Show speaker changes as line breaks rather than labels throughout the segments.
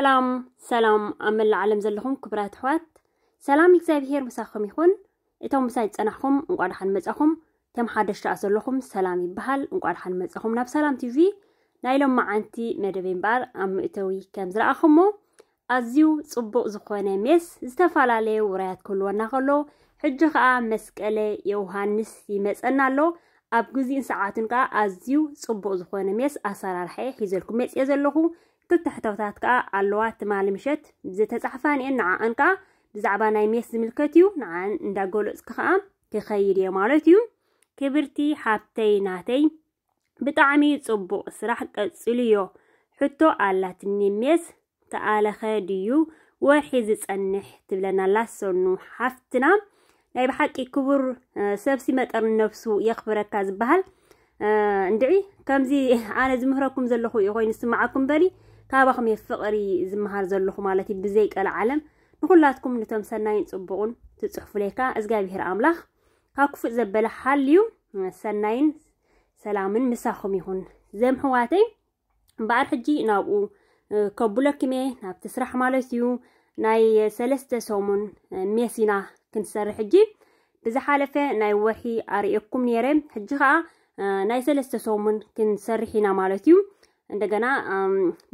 ሰላም ሰላም ኣብ መላእ ዓለም ዘለኹም ክብራት ኣሕዋት ሰላም እግዚኣብሄር ምሳኹም ይኹን እቶም ምሳይ ዝፀናሕኩም እንቋድሓን መፃኹም እቶም ሓደሽቲ ኣ ዘለኹም ሰላም ይበሃል እንቋድሓን መፃኹም ናብ ሰላም ቲቪ ናይ ሎም መዓንቲ መደብ እምበር ኣብ ምእተዊ ከም ዝረኣኹሞ ኣዝዩ ፅቡቅ ዝኾነ ሜስ ዝተፈላለየ ውራያት ክህልወና ከሎ ሕጂ ከዓ መስቀለ ዮውሃንስ ይመፀና ኣሎ ኣብ ግዜን ሰዓትን ከዓ ኣዝዩ ፅቡቅ ዝኾነ ሜስ ኣሰራርሐ ሒዘልኩም መፅየ ዘለኹ ክልተ ሕቶታት ከዓ ኣለዋ ትማሊ ምሸት ዝተፃሕፋን እየን ንዓአን ከዓ ብዛዕባ ናይ ሜስ ዝምልከት እዩ ንዓን እንዳገለፅካ ከዓ ክኸይድ እየ ማለት እዩ ክብርቲ ሓብተይ ናተይ ብጣዕሚ ፅቡቕ ስራሕ ቀፂሉ እዮ ሕቶ ኣላትኒ ሜስ ተኣለኸ ድዩ ወርሒ ዝፀንሕ ትብለና ላሰኑ ሓፍትና ናይ ብሓቂ ክቡር ሰብሲ መጠር ነብሱ የኽብረካ ዝበሃል እንድዒ ከምዚ ኣነ ዝምህረኩም ዘለኹ እዩ ኮይኑ ስማዓኩም በሊ ካብ ኸመይ ፍቕሪ ዝመሃር ዘለኹ ማለት እዩ ብዘይቀል ዓለም ንኩላትኩም ነቶም ሰናይን ፅቡቑን ትፅሕፉለካ እግዚኣብሔር ኣምላኽ ካብ ክፉእ ዘበለ ሓልዩ ሰናይን ሰላምን ምሳኹም ይኹን ዘምሕዋተይ እምበኣር ሕጂ ናብኡ ከቡለክሜ ናብቲ ስራሕ ማለት እዩ ናይ ሰለስተ ሰሙን ሜሲና ክንሰርሕ ሕጂ ብዝሓለፈ ናይ ወርሒ ኣርእየኩም ነይረ ሕጂ ከዓ ናይ ሰለስተ ሰሙን ክንሰርሕ ኢና ማለት እዩ እንደገና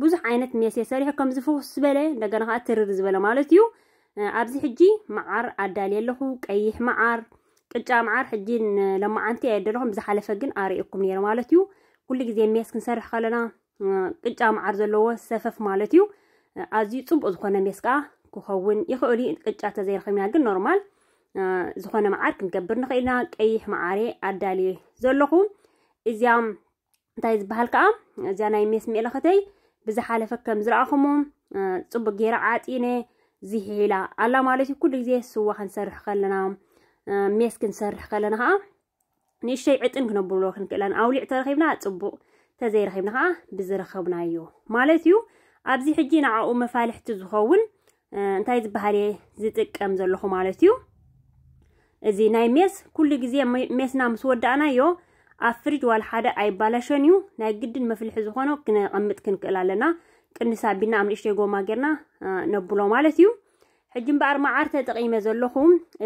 ብዙሕ ዓይነት ሜስ ሰሪሑ ከም ፍኹስ ዝበለ እንደገና ከዓ ትርር ዝበለ ማለት እዩ ኣብዚ ሕጂ መዓር ኣዳልየ ኣለኹ ቀይሕ መዓር ቅጫ መዓር ሕጂ ለማዓንቲ ደለኹም ብዝሓለፈ ግን ኣርእኩም ነይረ ማለት እዩ ኩሉ ግዜ ሜስ ክንሰርሕ ከለና ቅጫ መዓር ዘለዎ ሰፈፍ ማለት እዩ ኣዝዩ ፅቡቅ ዝኮነ ሜስ ከዓ ክኸውን ይኽእል እዩ ቅጫ ተዘይረኸብና ግን ኖርማል ዝኾነ መዓር ክንገብር ንኽእልና ቀይሕ መዓር ኣዳልየ ዘለኹ እዚያ انتي زبهالكا زانا يميس ميلا ختي بزا حالة فكا مزرعاخمو صوب غير عاتيني زي هيلا على مالتي كل زي سوا خنسرح خلنا ميس كنسرح خلنا ها نيشي عتن كنبولو كنكلان اولي عتا رخيبنا صبو تزي رخيبنا ها بزرخبنا يو مالتي ابزي حجينا عو مفالح تزخون انتي زبهالي زي تكم زلخو مالتي زي نايميس كل زي ميسنا مسودانا يو ኣብ ፍሪጅ ዋል ሓደ ኣይባላሸን እዩ ናይ ግድን መፍልሒ ዝኾነ ክነቐምጥ ክንክእል ኣለና ቅንስ ኣቢልና ኣብ ንእሽተይ ጎማ ጌርና ነብሎ ማለት እዩ ሕጂ እምበኣር መዓር ተጠቂመ ዘለኹ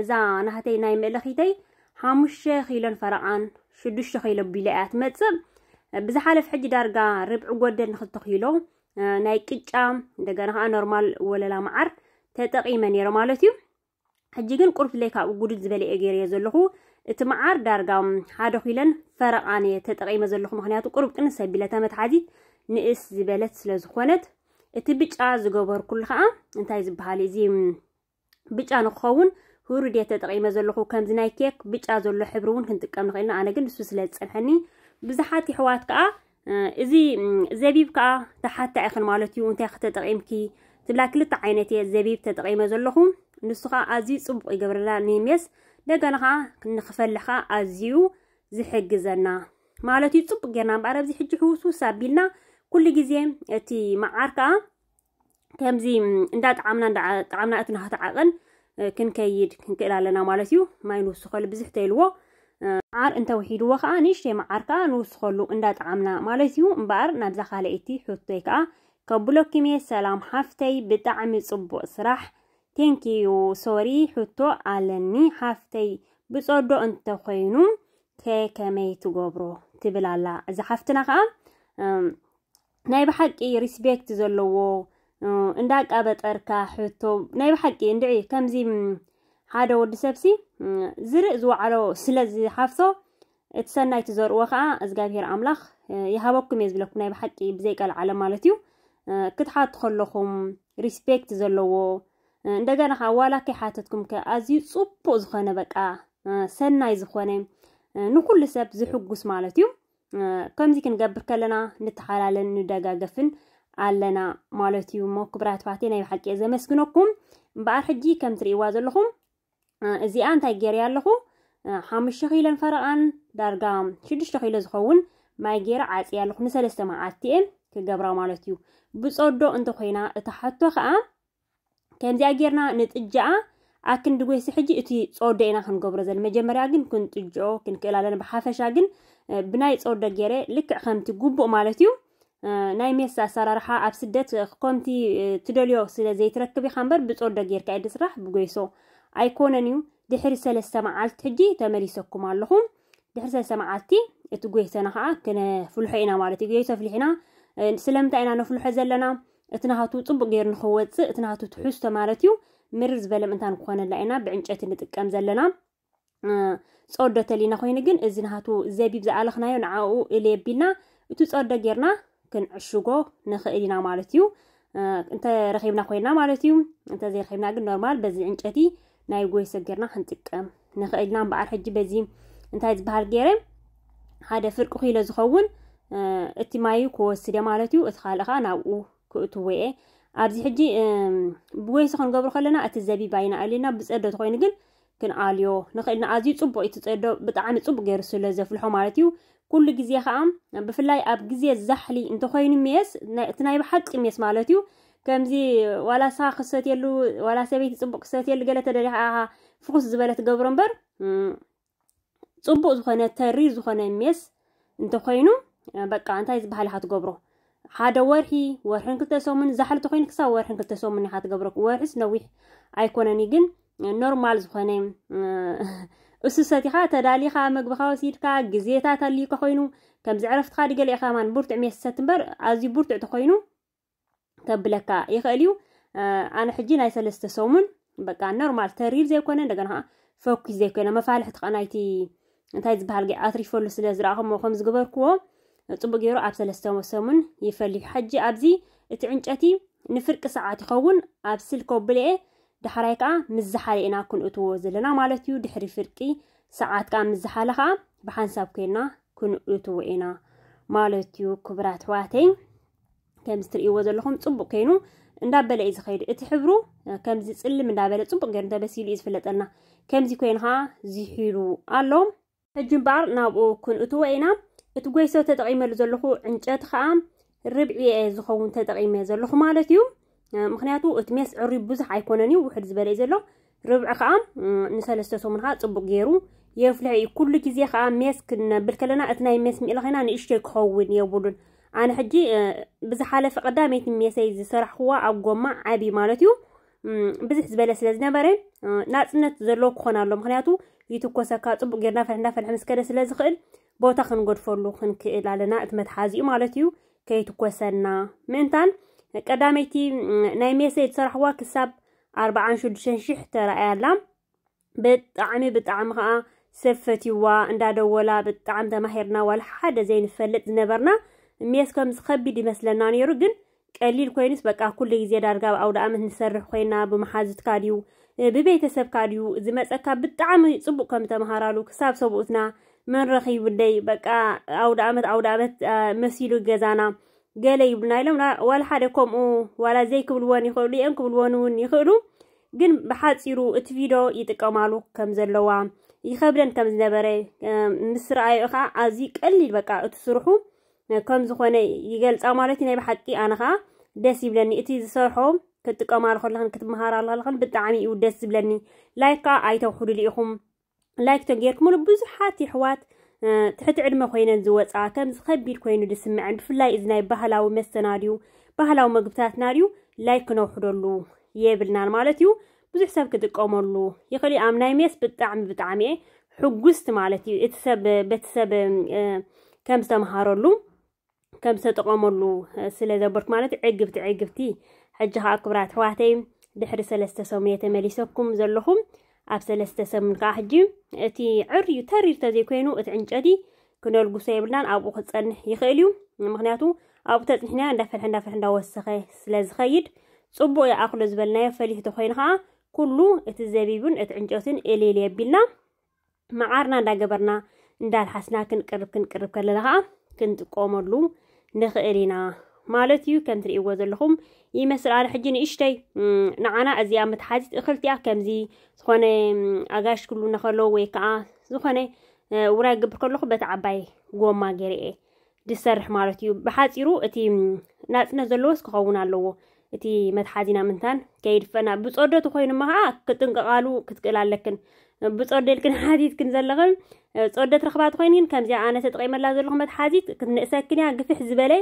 እዛ ናህተይ ናይ ምእለኺተይ ሓሙሽተ ኪሎን ፈረቓን ሽዱሽተ ኪሎ ቢለ እያ ትመፅእ ብዝሓለፍ ሕጂ ዳርጋ ርብዒ ጎደል ንክልተ ኪሎ ናይ ቅጫ እንደገና ከዓ ኖርማል ወለላ መዓር ተጠቂመ ነይሮ ማለት እዩ ሕጂ ግን ቁርብ ለይ ካብኡ ጉድድ ዝበለ እየ ገይርየ ዘለኹ إت معار دارجام هذا خيلن فرق عني تتقي مزلكم خنيات وقرب كنا سبيلة تمت عديد نقص زبالة لزخونت إت بيج عز جبر كل خاء أنت عايز بحالي زي بيج أنا خاون هوردي تتقي مزلكم كم زناي كيك بيج عز الله حبرون كنت كم خيلنا أنا جن سوس لات سنحني بزحاتي حوات كأ إذي زبيب كأ تحت آخر مالتي وأنت أخذت تقيم كي تبلا كل تعينتي الزبيب تتقي مزلكم نسخة عزيز أبو جبر الله نيمس ደገና ከዓ ንክፈልሕካ ኣዝዩ ዝሕግዘና ማለት እዩ ፅቡቅ ጌርና እምበር ኣብዚ ሕጂ ሕውስውስ ኣቢልና ኩሉ ግዜ እቲ መዓር ከዓ ከምዚ እንዳጣዓምና እንዳጣዓምና እቲ ንክትዓቅን ክንከይድ ክንክእል ኣለና ማለት እዩ ማይ ንውስኸሉ ብዙሕ ተይልዎ መዓር እንተወሒድዎ ከዓ ንእሽተይ መዓር ከዓ ንውስኸሉ እንዳጣዓምና ማለት እዩ እምበር ናብዛ ካልአይቲ ሕቶይ ከዓ ካብ ብሎኪሜ ሰላም ሓፍተይ ብጣዕሚ ፅቡቅ ስራሕ ቴንኪዩ ሶሪ ሕቶ ኣለኒ ሓፍተይ ብፀዶ እንተኮይኑ ከከመይ ትገብሮ ትብል ኣላ እዚ ሓፍትና ከዓ ናይ ብሓቂ ሪስፔክት ዘለዎ እንዳቃበጠርካ ሕቶ ናይ ብሓቂ እንድዒ ከምዚ ሓደ ወዲ ሰብሲ ዝርእ ዝዋዕሎ ስለዝሓፍቶ እቲ ሰናይ ትዘርእዎ ከዓ እግዚኣብሄር ኣምላኽ ይሃበኩም እየ ዝብለኩም ናይ ብሓቂ ብዘይቀልዓለ ማለት እዩ ክትሓት ከለኹም ሪስፔክት ዘለዎ እንደገና ኸ ዋላከይ ሓተትኩም ከ ኣዝዩ ፅቡቅ ዝኾነ በቃ ሰናይ ዝኾነ ንኩሉ ሰብ ዝሕጉስ ማለት እዩ ከምዚ ክንገብር ከለና ንተሓላለን ንደጋገፍን ኣለና ማለት እዩ እሞ ክቡራት ኣሕዋተይ ናይ ብሓቂ ዘመስግነኩም እምበኣር ሕጂ ከም ትርእይዋ ዘለኹም እዚኣ እንታይ ገይርያ ኣለኹ ሓሙሽተ ኪሎን ፈረቓን ዳርጋ ሽዱሽተ ኪሎ ዝኸውን ማይ ገይረ ዓፂያ ኣለኹ ንሰለስተ መዓልቲ እየ ክገብራ ማለት እዩ ብፀዶ እንተኮይና እታ ሓቶ ከዓ ከምዚኣ ጌርና ንጥጃኣ ኣክን ጎይሲ ሕጂ እቲ ፀወደ ኢና ክንገብሮ ዘለ መጀመርያ ግን ክንጥጅኦ ክንክእል ኣለን ብሓፈሻ ግን ብናይ ፀወደ ገይረ ልክዕ ከምቲ ጉቡእ ማለት እዩ ናይ ሜስ ኣሰራርሓ ኣብ ስደት ከምቲ ትደልዮ ስለ ዘይትረክብ ኢካ እምበር ብፀወደ ጌርካ የ ድስራሕ ብጎይሶ ኣይኮነን እዩ ድሕሪ ሰለስተ መዓልቲ ሕጂ ተመሊሰኩም ኣለኹ ድሕሪ ሰለስተ መዓልቲ እቲ ጎይሶና ከዓ ክነፍልሖ ኢና ማለት እዩ ጎይሶ ፍሊሕና ስለምንታይ ኢና ነፍልሖ ዘለና እቲ ናሃቱ ፅቡቅ ገይሩ ንክወፅእ እቲ ናሃቱ ትሕዝቶ ማለት እዩ ምርር ዝበለ ምእንታን ክኾነላ ኢና ብዕንጨይቲ ንጥቀም ዘለና ፀወዶ ተሊና ኮይኑ ግን እዚ ናሃቱ ዘቢብ ዝኣለኽናዮ ንዓኡ እለ የቢልና እቲ ፀወዶ ጌርና ክንዕሽጎ ንኽእል ኢና ማለት እዩ እንተረኺብና ኮይና ማለት እዩ እንተዘይረኺብና ግን ኖርማል በዚ ዕንጨቲ ናይ ጎይሶ ጌርና ክንጥቀም ንኽእል ኢና እምበኣር ሕጂ በዚ እንታይ ዝበሃል ገይረ ሓደ ፍርቂ ኩኢሎ ዝኸውን እቲ ማዩ ክወስደ ማለት እዩ እቲ ካልእ ከዓ ናብኡ كتوئي أرز حجي بوي سخن قبر خلنا أتزابي باينا علينا بس أدرت خوين قل كن عاليو نخلنا عزيز صب بوي تتأدر بتعام صب غير سلزة في الحمارتيو كل جزية خام بفلاي أب جزية زحلي أنت خوين ميس تناي بحق ميس مالتيو كم زي ولا ساعة قصة يلو ولا سبيت صب قصة يلو قلت أدرها فقص زبالة قبرن بر صب زخنة تريز زخنة ميس أنت خوينو بقى أنت عايز بحال حد قبره ሓደ ወርሒ ወርሕን ክልተ ሰሙን ዝሓልተ ኮይኑ ክሳብ ወርሕን ክልተ ሰሙን ኢካ ትገብሮ ወርሒስ ነዊሕ ኣይኮነን ግን ኖርማል ዝኾነ እሱ ሰቲኻ ተዳሊኻ መግቢኻ ወሲድካ ግዜታት ኣልዩካ ኮይኑ ከምዚ ዕረፍትካ ድገለ ኢኻ ማን ብርቱዕ ሜስ ሰት እምበር ኣዝዩ ብርቱዕ ተኮይኑ ከብለካ ይኽእል እዩ ኣነ ሕጂ ናይ ሰለስተ ሰሙን በቃ ኖርማል ተሪር ዘይኮነ እንደገና ከዓ ፈኩስ ዘይኮነ መፋልሕቲ ከዓ ናይቲ እንታይ ዝበሃል ኣትሪፈሉ ስለ ዝረኣኹሞ ከም ዝገበርክዎ ፅቡቅ ገይሩ ኣብ ሰለስተ ወሰሙን ይፈልዩ ሕጂ ኣብዚ እቲ ዕንጨቲ ንፍርቂ ሰዓት ይኸውን ኣብ ስልኮ ብልአ ዳሕራይ ከዓ ምዝሓለ ኢና ክንእትዎ ዘለና ማለት እዩ ድሕሪ ፍርቂ ሰዓት ከዓ ምዝሓለ ከዓ ብሓንሳብ ኮይና ክንእትዎ ኢና ማለት እዩ ክቡራት ኣሕዋተይ ከምዚ ትርእይዎ ዘለኹም ፅቡቅ ኮይኑ እንዳበለ እዩ ዝኸይድ እቲ ሕብሩ ከምዚ ፅልም እንዳበለ ፅቡቅ ገይሩ እንተበሲሉ እዩ ዝፍለጠልና ከምዚ ኮይኑ ከዓ ዝሒሉ ኣሎ ሕጂ እምበኣር ናብኡ ክንእትዎ ኢና እቲ ጎይሶ ተጠቂመሉ ዘለኹ ዕንጨት ከዓ ርብዒ እየ ዝኸውን ተጠቂመ ዘለኹ ማለት እዩ ምክንያቱ እቲ ሜስ ዕርዩ ብዙሕ ኣይኮነን እዩ ውሕድ ዝበለ እዩ ዘሎ ርብዒ ከዓ ንሰለስተ ሰሙን ከዓ ፅቡቅ ገይሩ የፍልሕ እዩ ኩሉ ግዜ ከዓ ሜስ ክነብል ከለና እቲ ናይ ሜስ ሚኢላ ኮይና ንእሽተይ ክኸውን የብሉን ኣነ ሕጂ ብዝሓለፈ ቀዳመይቲ ሜሰይ ዝሰራሕክዋ ኣብ ጎማ ዓብዪ ማለት እዩ ብዝሕ ዝበለ ስለ ዝነበረ ናፅነት ዘለዎ ክኾን ኣሎ ምክንያቱ ይትኮሰካ ፅቡቅ ጌርና ፈርሕ እንዳፈርሐ መስከደ ስለ ዝኽእል بوتا خن قدفولو خن كيلا لنا اتمت حازيو مالاتيو كي تكوسنا منتان قداميتي ناي ميسي تصرحوا كساب أربعان شو دشان شيح ترى اعلام بتعمي بتعمها سفتيوا عندا دولا بتعم دا مهيرنا والحادة زين فلت نبرنا ميسكم مسخبي دي مثلنا نيرو جن قليل كوينيس بقى كل زيادة ارقا او دا امن نسرح خينا بمحازت كاريو ببيت سب كاريو زي مسكا بتعمي سبقكم تمهارالو كساب سبقتنا من رخی بودی بک عود عمت عود عمت مسیلو گذانا گلی بودنای لونا ول حرکم او ول زیک بلوانی خوری انک بلوانونی خورو گن بحثی رو اتفیرا یت کامالو کم زلوام ی خبرن کم زنبره مصر عایقه عزیک قلی بک ات سرخو کم زخونه یگل آمارتی نه بحثی آنها دستی بلنی اتی سرخو کت کامال خورن کت مهارالله خن بتعمی و دستی بلنی لایق عایت خوری لیخم ላይክቶም ጌርኩምሉ ብዙሓት ይሕዋት ትሕቲ ዕድመ ኮይነን ዝወፃ ከምዚ ከቢድ ኮይኑ ዝስምዐን ብፍላይ እዚ ናይ ባህላዊ መስተና ድዩ ባህላዊ ምግብታትና ድዩ ላይክ ክነውሕደሉ የብልናን ማለት እዩ ብዙሕ ሰብ ክጥቀመሉ ይኽእል እዩ ኣብ ናይ ሜስ ብጣዕሚ ብጣዕሚ እየ ሕጉስቲ ማለት እዩ እቲ ሰብ በቲ ሰብ ከም ዝተምሃረሉ ከም ዝተጠቐመሉ ስለ ዘበርኩ ማለት እዩ ዕግብቲ ዕግብቲ ሕጂ ከዓ ክብራት ኣሕዋተይ ድሕሪ ሰለስተ ሰሙየ ተመሊሰኩም ዘለኹም أب سلسة سمن قاحجي أتي عري تارير تازي كوينو أتعنجدي كنو القوسي بلنان أبو خطسن يخيليو مغنياتو أبو تتنحنا ندفل حنا فلحنا وسخي سلاز خيد صبو يا أخو لزبلنا يفليه تخوين خا كلو أتزابيبون أتعنجوسين إلي لي بلنا معارنا دا قبرنا ندال حسنا كن كرب كن كرب كرلها كنت قومرلو نخيلينا مالتيو كنت رئيوز لهم ይመስል ኣነ ሕጂ ንእሽተይ ንዓና እዚኣ መትሓዚት እክልቲያ ከምዚ ዝኾነ ኣጋሽ ክሉ ንኸሎ ወይ ከዓ ዝኾነ ውራይ ግብር ከለኹ በቲ ዓባይ ጎማ ገይረ እየ ዝሰርሕ ማለት እዩ ብሓፂሩ እቲ ናፅነት ዘለዎስ ክኸውን ኣለዎ እቲ መትሓዚና ምንታን ከይድፈና ብፀደቱ ኮይኑ ማ ከዓ ክጥንቅቃሉ ክትክእል ኣለክን ብፀደልክን ሓቲትክን ዘለኽን ፀደት ረኽባት ኮይንክን ከምዚኣ ኣነ ተጠቂመላ ዘለኹ መትሓዚት ክትንእሰክን እያ ግፍሕ ዝበለ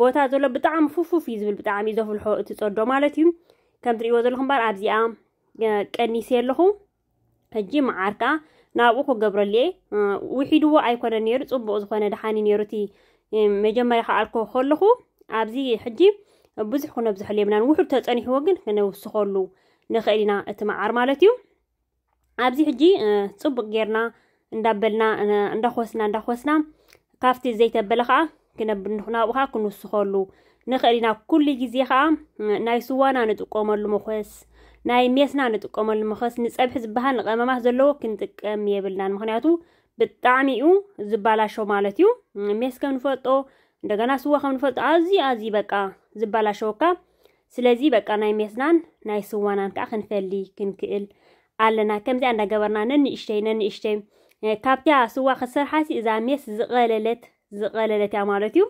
ቦታ ዘሎ ብጣዕሚ ፉፉፍ እዩ ዝብል ብጣዕሚ እዩ ዘፍልሖ እቲ ፀዶ ማለት እዩ ከም ትርእይዎ ዘለኹም እምበር ኣብዚኣ ቀኒሴ ኣለኹ ሕጂ መዓርካ ናብኡ ክገብረሉ እየ ውሒድዎ ኣይኮነ ነይሩ ፅቡቅ ዝኾነ ድሓኒ ነይሩ እቲ መጀመርያ ከኣልኮ ከለኹ ኣብዚ ሕጂ ብዙሕ ክነብዝሕ የብናን ውሑድ ተፀኒሕዎ ግን ክንውስኸሉ ንኽእል ኢና እቲ መዓር ማለት እዩ ኣብዚ ሕጂ ፅቡቅ ጌርና እንዳበልና እንዳኮስና እንዳኮስና ካብቲ ዘይተበለ ከዓ ክነብናብኡ ከዓ ክንውስኸሉ ንኽእል ኢና ኩሉ ግዜ ከዓ ናይ ስዋና ንጥቀመሉ መኮስ ናይ ሜስና ንጥቀመሉ መኮስ ንፀብሒ ዝበሃል ንቀመማት ዘለዎ ክንጥቀም የብልናን ምክንያቱ ብጣዕሚ እዩ ዝባላሾ ማለት እዩ ሜስ ከም ንፈልጦ እንደገና ስዋ ከም ንፈልጦ ኣዝዩ ኣዝዩ በቃ ዝባላሸወካ ስለዚ በቃ ናይ ሜስናን ናይ ስዋናን ከዓ ክንፈሊ ክንክእል ኣለና ከምዚኣ እንዳገበርና ነንእሽተይ ነንእሽተይ ካብቲያ ስዋ ክሰርሓሲ እዛ ሜስ ዝቀለለት ዝቀለለት እያ ማለት እዩ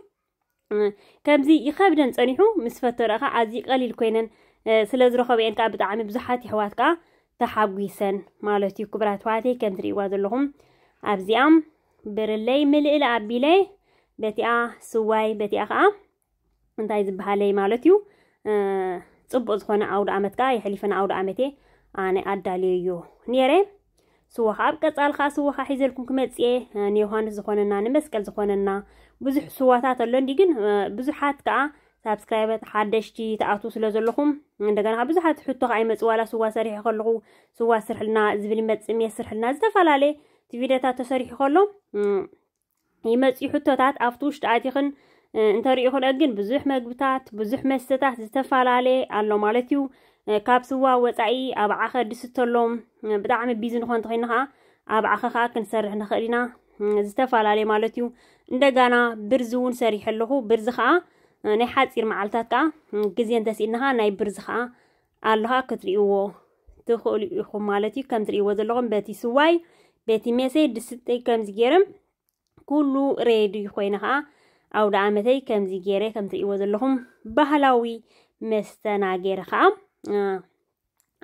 ከምዚ ይከብደን ፀኒሑ ምስ ፈተረካ ኣዝዩ ቀሊል ኮይነን ስለ ዝረኸበአን ከዓ ብጣዕሚ ብዙሓት ኣሕዋት ከዓ ተሓጒሰን ማለት እዩ ክብራት ኣሕዋተይ ከም ትርእይዋ ዘለኹም ኣብዚኣ ብርለይ ምልእሊ ኣቢለይ በቲኣ ስዋይ በቲኣ ከዓ እንታይ ዝበሃለይ ማለት እዩ ፅቡቅ ዝኾነ ኣውደ ዓመት ከዓ የሕሊፈና ኣውደ ዓመቴ ኣነ ኣዳልዩ እዩ ነረ ስዋ ከዓ ኣብ ቀፃል ከዓ ስዋ ከዓ ሒዘልኩም ክመፅየ ንዮሃንስ ዝኾነና ንመስቀል ዝኾነና ብዙሕ ስዋታት ኣሎ እንዲ ግን ብዙሓት ከዓ ሳብስክራይበት ሓደሽቲ ተኣቱ ስለ ዘለኹም እንደገና ከዓ ብዙሓት ሕቶ ከዓ ይመፅ ዋላ ስዋ ሰሪሐ ከለኹ ስዋ ስርሕልና ዝብል ይመፅ እሜ ስርሕልና ዝተፈላለየ ቲቪድዮታት ተሰሪሑ ከሎ ይመፅኡ ሕቶታት ኣብቲ ውሽጢ ኣቲኽን እንተሪኡ ክልአት ግን ብዙሕ መግብታት ብዙሕ መስተታት ዝተፈላለየ ኣሎ ማለት እዩ ካብ ስዋ ወፃኢ ኣብ ዓኸ ድስተሎም ብጣዕሚ ቢዚ ንኾን እንተኮይኑ ከዓ ኣብ ዓኸ ከዓ ክንሰርሕ ንኽእል ኢና ዝተፈላለየ ማለት እዩ እንደጋና ብርዚ እውን ሰሪሕ ኣለኹ ብርዚ ከዓ ናይ ሓፂር መዓልታት ከዓ ግዜ እንተስኢድናኻ ናይ ብርዚ ከዓ ኣለካ ክትርእይዎ ትኽእሉ ኢኹም ማለት እዩ ከም ትርእይዎ ዘለኹም በቲ ስዋይ በቲ ሜሴ ድስተይ ከምዚ ገይርም ኩሉ ሬድዩ ኮይነ ከዓ ኣውደ ዓመተይ ከምዚ ገይረ ከም ትርእይዎ ዘለኹም ባህላዊ መስተ ናገይረ ከዓ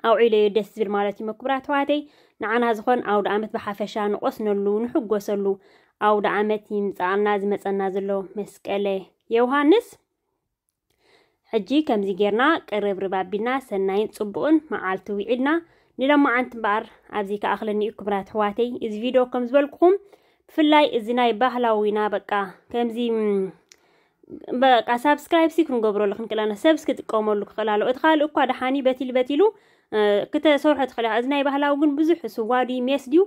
ኣውዒለዮ ደስ ዝብል ማለት እዩ መክቡራት ኣሕዋተይ ንዓና ዝኾን ኣውደ ዓመት ብሓፈሻ ንቆስነሉ ንሕጎሰሉ ኣውደ ዓመት ይምፃኣልና ዝመፀና ዘሎ መስቀለ ዮውሃንስ ሕጂ ከምዚ ጌርና ቅርብርብ ኣቢልና ሰናይን ፅቡቕን መዓልቲ ውዒልና ንለማዓንቲ በኣር ኣብዚ ከኣክለኒኡ ክብራት ኣሕዋተይ እዚ ቪድዮ ከም ዝበልኩኹም ብፍላይ እዚ ናይ ባህላዊና በቃ ከምዚ በቃ ሳብስክራይብ ሲ ክንገብረሉ ክንክእላና ሰብ እስክጥቀመሉ ክኽእል ኣለዎ እቲ ካልእ እኳ ድሓኒ በቲል በቲሉ ክተሰርሖ ትኽእል እዚ ናይ ባህላዊ ግን ብዙሕ ስዋ ድዩ ሜስ ድዩ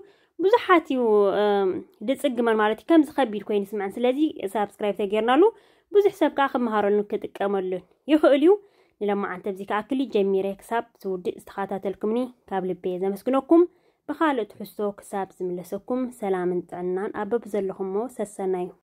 ብዙሓት እዩ ድፅግመን ማለት እዩ ከምዚ ከቢድ ኮይኑ ይስምዐን ስለዚ ሳብስክራይብ ተገይርናሉ ብዙሕ ሰብ ከዓ ክመሃረሉን ክጥቀመሉን ይኽእል እዩ ንለማዓንተ ብዚ ከዓ ክሊ ጀሚረ ክሳብ ዝውድእ ዝተኸታተልኩምኒ ካብ ልቤ ዘመስግነኩም ብኻልኦት ትሕዝቶ ክሳብ ዝምለሰኩም ሰላምን ጥዕናን ኣበብ ዘለኹምሞ ሰሰናዩ